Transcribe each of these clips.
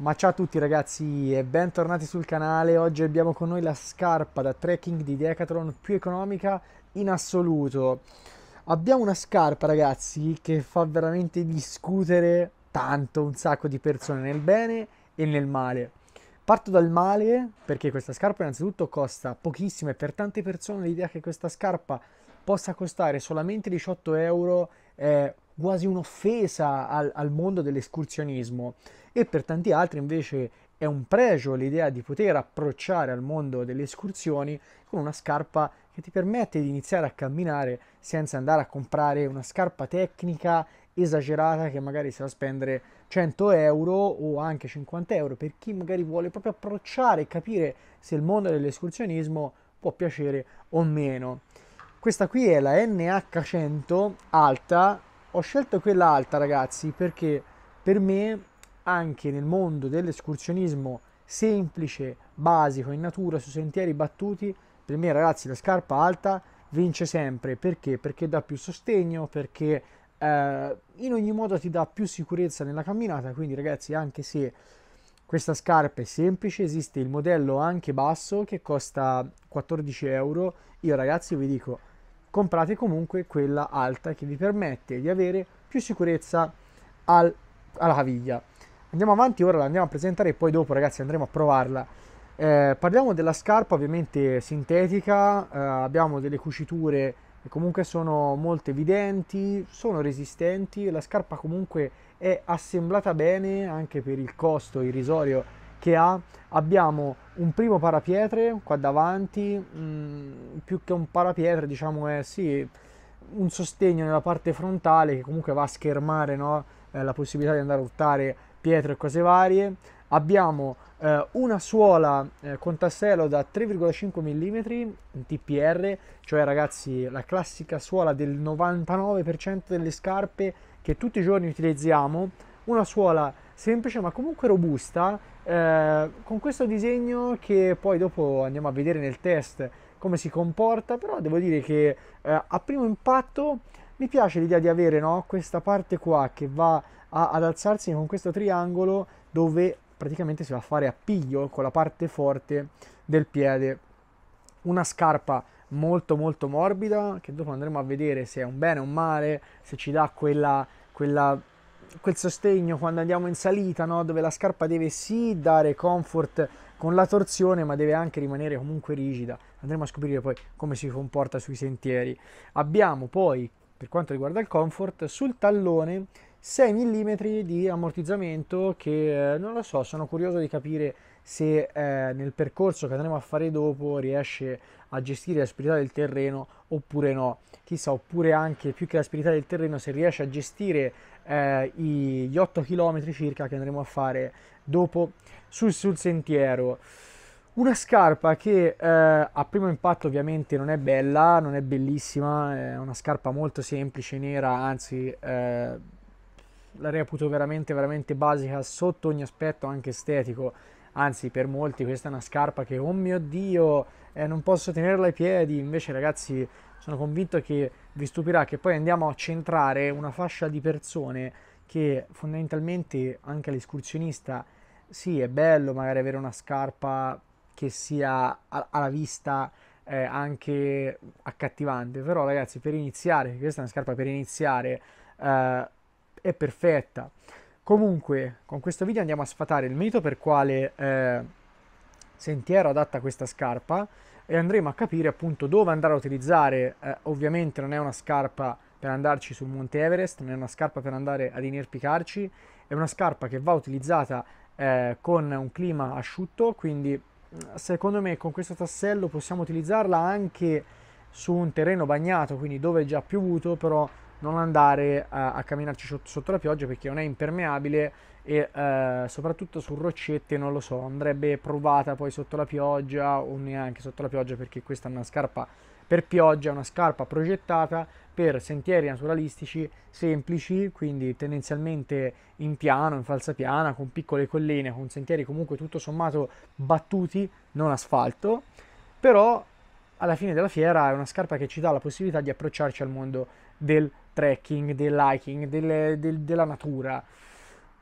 Ma ciao a tutti ragazzi e bentornati sul canale, oggi abbiamo con noi la scarpa da trekking di Decathlon più economica in assoluto. Abbiamo una scarpa ragazzi che fa veramente discutere tanto un sacco di persone nel bene e nel male. Parto dal male perché questa scarpa innanzitutto costa pochissimo e per tante persone l'idea che questa scarpa possa costare solamente 18 euro è quasi un'offesa al, al mondo dell'escursionismo e per tanti altri invece è un pregio l'idea di poter approcciare al mondo delle escursioni con una scarpa che ti permette di iniziare a camminare senza andare a comprare una scarpa tecnica esagerata che magari sarà spendere 100 euro o anche 50 euro per chi magari vuole proprio approcciare e capire se il mondo dell'escursionismo può piacere o meno. Questa qui è la NH100 alta ho scelto quella alta ragazzi perché per me anche nel mondo dell'escursionismo semplice, basico, in natura, su sentieri battuti, per me ragazzi la scarpa alta vince sempre. Perché? Perché dà più sostegno, perché eh, in ogni modo ti dà più sicurezza nella camminata. Quindi ragazzi anche se questa scarpa è semplice, esiste il modello anche basso che costa 14 euro, io ragazzi vi dico comprate comunque quella alta che vi permette di avere più sicurezza al, alla caviglia. Andiamo avanti, ora la andiamo a presentare e poi dopo ragazzi andremo a provarla. Eh, parliamo della scarpa ovviamente sintetica, eh, abbiamo delle cuciture che comunque sono molto evidenti, sono resistenti, la scarpa comunque è assemblata bene anche per il costo irrisorio che ha, abbiamo un primo parapietre qua davanti, mh, mm, più che un parapietre diciamo è sì, un sostegno nella parte frontale che comunque va a schermare no? eh, la possibilità di andare a urtare pietre e cose varie. Abbiamo eh, una suola eh, con tassello da 3,5 mm in TPR, cioè ragazzi la classica suola del 99% delle scarpe che tutti i giorni utilizziamo, una suola semplice ma comunque robusta, eh, con questo disegno che poi dopo andiamo a vedere nel test come si comporta, però devo dire che eh, a primo impatto mi piace l'idea di avere no, questa parte qua che va a, ad alzarsi con questo triangolo dove praticamente si va a fare appiglio con la parte forte del piede. Una scarpa molto molto morbida che dopo andremo a vedere se è un bene o un male, se ci dà quella, quella quel sostegno quando andiamo in salita, no? dove la scarpa deve sì dare comfort con la torsione, ma deve anche rimanere comunque rigida. Andremo a scoprire poi come si comporta sui sentieri. Abbiamo poi, per quanto riguarda il comfort, sul tallone 6 mm di ammortizzamento che eh, non lo so, sono curioso di capire se eh, nel percorso che andremo a fare dopo riesce a gestire l'asperità del terreno oppure no. Chissà, oppure anche più che l'asperità del terreno se riesce a gestire eh, gli 8 km circa che andremo a fare dopo sul, sul sentiero. Una scarpa che eh, a primo impatto ovviamente non è bella, non è bellissima, è una scarpa molto semplice, nera, anzi eh, la reputo veramente, veramente basica sotto ogni aspetto anche estetico. Anzi, per molti questa è una scarpa che, oh mio Dio, eh, non posso tenerla ai piedi. Invece, ragazzi, sono convinto che vi stupirà che poi andiamo a centrare una fascia di persone che fondamentalmente anche l'escursionista sì è bello magari avere una scarpa che sia alla vista eh, anche accattivante però ragazzi per iniziare questa è una scarpa per iniziare eh, è perfetta comunque con questo video andiamo a sfatare il mito per quale eh, sentiero adatta questa scarpa e andremo a capire appunto dove andare a utilizzare. Eh, ovviamente non è una scarpa per andarci sul Monte Everest, non è una scarpa per andare ad inerpicarci, è una scarpa che va utilizzata eh, con un clima asciutto, quindi mm, secondo me con questo tassello possiamo utilizzarla anche su un terreno bagnato, quindi dove è già piovuto, però non andare a, a camminarci sotto, sotto la pioggia perché non è impermeabile e eh, soprattutto su roccette non lo so, andrebbe provata poi sotto la pioggia o neanche sotto la pioggia perché questa è una scarpa per pioggia, una scarpa progettata per sentieri naturalistici semplici, quindi tendenzialmente in piano, in falsa piana, con piccole colline, con sentieri comunque tutto sommato battuti, non asfalto, però alla fine della fiera è una scarpa che ci dà la possibilità di approcciarci al mondo del trekking, del hiking, del, del, della natura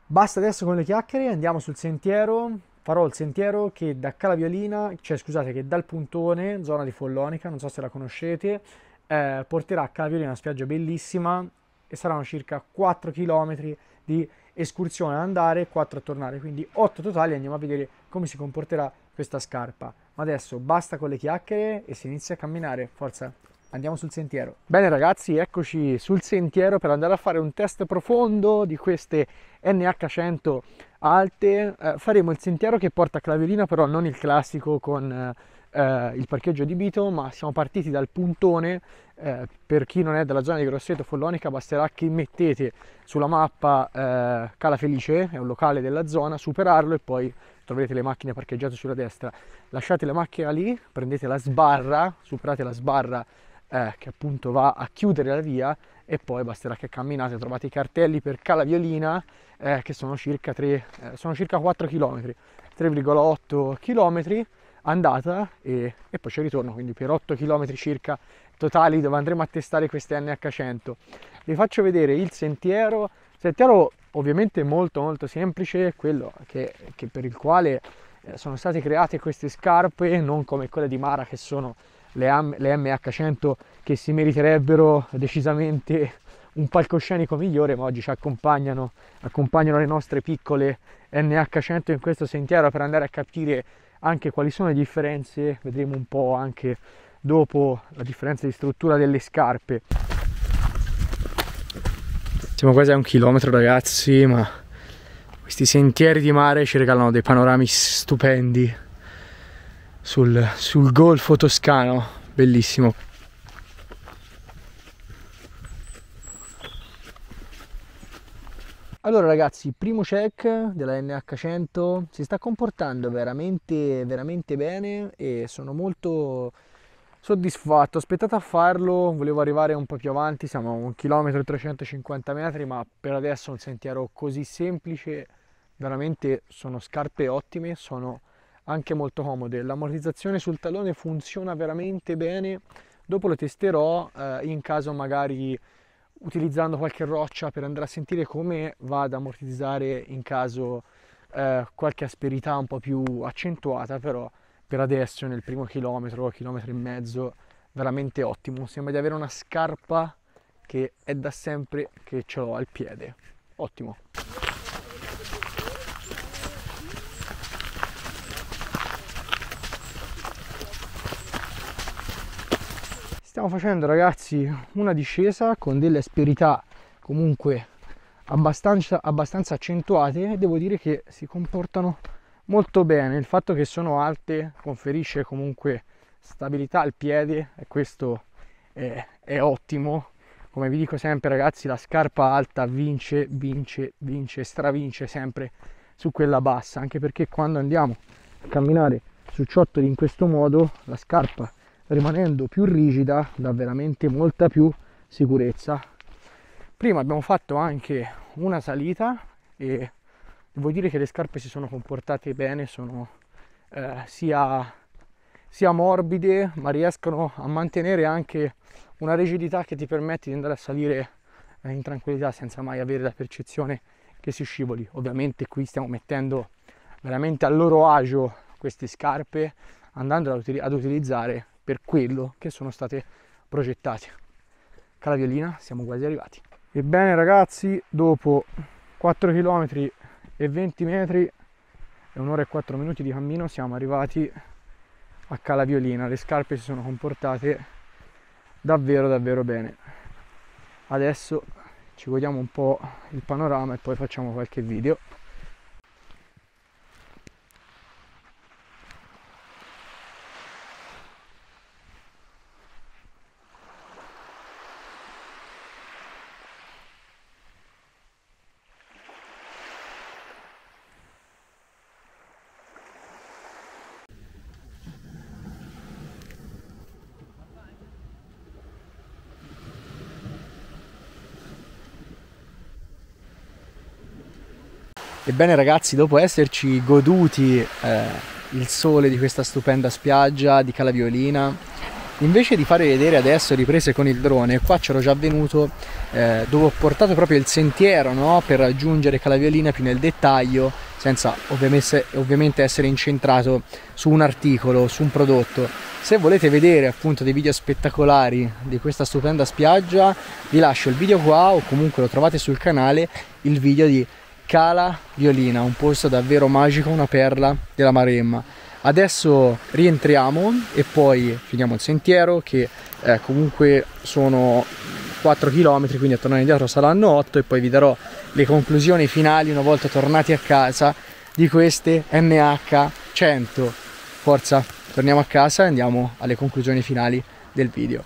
Basta adesso con le chiacchiere, andiamo sul sentiero. Farò il sentiero che da Calaviolina, cioè scusate, che dal Puntone, zona di Follonica, non so se la conoscete, eh, porterà a Calaviolina, una spiaggia bellissima e saranno circa 4 km di escursione ad andare e 4 a tornare, quindi 8 totali andiamo a vedere come si comporterà questa scarpa. Ma adesso basta con le chiacchiere e si inizia a camminare, forza! andiamo sul sentiero. Bene ragazzi, eccoci sul sentiero per andare a fare un test profondo di queste NH100 alte. Eh, faremo il sentiero che porta a Clavelina, però non il classico con eh, eh, il parcheggio di Bito, ma siamo partiti dal puntone. Eh, per chi non è della zona di Grosseto Follonica basterà che mettete sulla mappa eh, Cala Felice, è un locale della zona, superarlo e poi troverete le macchine parcheggiate sulla destra. Lasciate la macchina lì, prendete la sbarra, superate la sbarra eh, che appunto va a chiudere la via e poi basterà che camminate, trovate i cartelli per Cala Violina eh, che sono circa, 3, eh, sono circa 4 km, 3,8 km andata e, e poi c'è ritorno, quindi per 8 km circa totali dove andremo a testare queste NH100. Vi faccio vedere il sentiero, sentiero ovviamente molto molto semplice, quello che, che per il quale eh, sono state create queste scarpe, non come quelle di Mara che sono le, le MH100 che si meriterebbero decisamente un palcoscenico migliore, ma oggi ci accompagnano, accompagnano le nostre piccole NH100 in questo sentiero per andare a capire anche quali sono le differenze, vedremo un po' anche dopo la differenza di struttura delle scarpe. Siamo quasi a un chilometro ragazzi, ma questi sentieri di mare ci regalano dei panorami stupendi sul, sul golfo toscano, bellissimo. Allora ragazzi, primo check della NH100 si sta comportando veramente, veramente bene e sono molto soddisfatto. Aspettate a farlo, volevo arrivare un po' più avanti, siamo a 1 km 350 metri, ma per adesso un sentiero così semplice, veramente sono scarpe ottime, sono anche molto comode. L'ammortizzazione sul tallone funziona veramente bene, dopo lo testerò eh, in caso magari utilizzando qualche roccia per andare a sentire come va ad ammortizzare in caso eh, qualche asperità un po' più accentuata, però per adesso nel primo chilometro, chilometro e mezzo, veramente ottimo. Sembra di avere una scarpa che è da sempre che ce l'ho al piede. Ottimo. stiamo facendo ragazzi una discesa con delle asperità comunque abbastanza, abbastanza accentuate e devo dire che si comportano molto bene il fatto che sono alte conferisce comunque stabilità al piede e questo è, è ottimo come vi dico sempre ragazzi la scarpa alta vince vince vince stravince sempre su quella bassa anche perché quando andiamo a camminare su ciottoli in questo modo la scarpa rimanendo più rigida dà veramente molta più sicurezza prima abbiamo fatto anche una salita e devo dire che le scarpe si sono comportate bene sono eh, sia, sia morbide ma riescono a mantenere anche una rigidità che ti permette di andare a salire eh, in tranquillità senza mai avere la percezione che si scivoli ovviamente qui stiamo mettendo veramente al loro agio queste scarpe andando ad utilizzare per quello che sono state progettate. Cala violina, siamo quasi arrivati. Ebbene ragazzi, dopo 4 km e 20 metri e un'ora e 4 minuti di cammino siamo arrivati a Cala Violina. Le scarpe si sono comportate davvero davvero bene. Adesso ci godiamo un po' il panorama e poi facciamo qualche video. Ebbene ragazzi, dopo esserci goduti eh, il sole di questa stupenda spiaggia di Calaviolina, invece di fare vedere adesso riprese con il drone, qua c'ero già venuto eh, dove ho portato proprio il sentiero no? per raggiungere Calaviolina più nel dettaglio, senza ovviamente essere incentrato su un articolo, su un prodotto. Se volete vedere appunto dei video spettacolari di questa stupenda spiaggia, vi lascio il video qua o comunque lo trovate sul canale, il video di Cala Violina, un posto davvero magico, una perla della Maremma. Adesso rientriamo e poi finiamo il sentiero che eh, comunque sono 4 km, quindi a tornare indietro saranno 8 e poi vi darò le conclusioni finali una volta tornati a casa di queste NH100. Forza, torniamo a casa e andiamo alle conclusioni finali del video.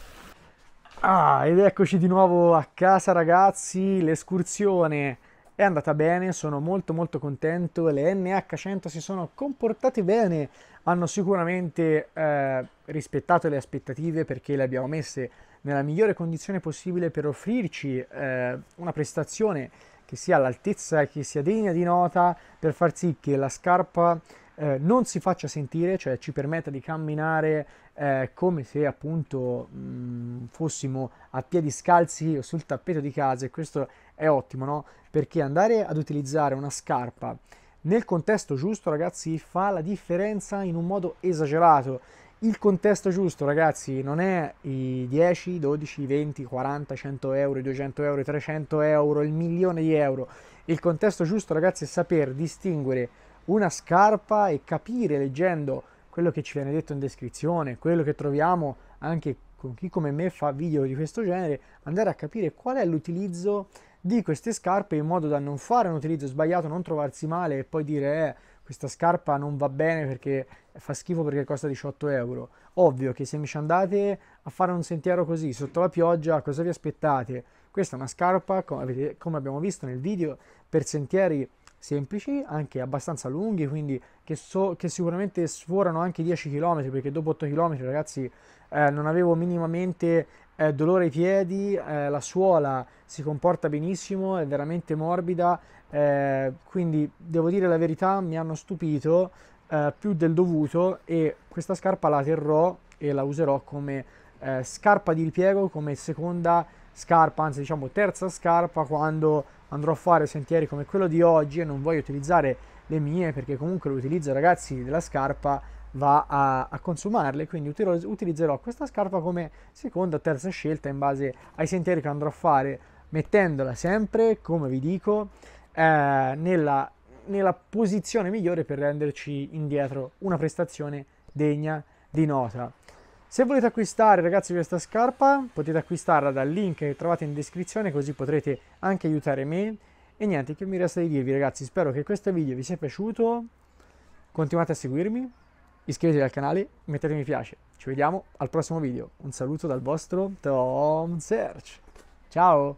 Ah, ed eccoci di nuovo a casa ragazzi, l'escursione è andata bene, sono molto molto contento, le NH100 si sono comportate bene, hanno sicuramente eh, rispettato le aspettative perché le abbiamo messe nella migliore condizione possibile per offrirci eh, una prestazione che sia all'altezza e che sia degna di nota per far sì che la scarpa eh, non si faccia sentire, cioè ci permetta di camminare eh, come se appunto mh, mm, fossimo a piedi scalzi o sul tappeto di casa e questo è ottimo, no? Perché andare ad utilizzare una scarpa nel contesto giusto, ragazzi, fa la differenza in un modo esagerato. Il contesto giusto, ragazzi, non è i 10, 12, 20, 40, 100 euro, 200 euro, 300 euro, il milione di euro. Il contesto giusto, ragazzi, è saper distinguere una scarpa e capire leggendo quello che ci viene detto in descrizione, quello che troviamo anche con chi come me fa video di questo genere, andare a capire qual è l'utilizzo di queste scarpe in modo da non fare un utilizzo sbagliato, non trovarsi male e poi dire eh, questa scarpa non va bene perché fa schifo perché costa 18 euro. Ovvio che se mi ci andate a fare un sentiero così sotto la pioggia, cosa vi aspettate? Questa è una scarpa, come abbiamo visto nel video, per sentieri semplici, anche abbastanza lunghi, quindi che, so, che sicuramente sforano anche 10 km, perché dopo 8 km ragazzi eh, non avevo minimamente eh, dolore ai piedi, eh, la suola si comporta benissimo, è veramente morbida, eh, quindi devo dire la verità, mi hanno stupito eh, più del dovuto e questa scarpa la terrò e la userò come eh, scarpa di ripiego, come seconda scarpa, anzi diciamo terza scarpa quando andrò a fare sentieri come quello di oggi e non voglio utilizzare le mie perché comunque l'utilizzo ragazzi della scarpa va a, a consumarle quindi utilizzerò questa scarpa come seconda o terza scelta in base ai sentieri che andrò a fare mettendola sempre come vi dico eh, nella, nella posizione migliore per renderci indietro una prestazione degna di nota se volete acquistare ragazzi questa scarpa potete acquistarla dal link che trovate in descrizione così potrete anche aiutare me. E niente, che mi resta di dirvi ragazzi, spero che questo video vi sia piaciuto, continuate a seguirmi, iscrivetevi al canale, mettete mi piace. Ci vediamo al prossimo video, un saluto dal vostro Tom Search. Ciao!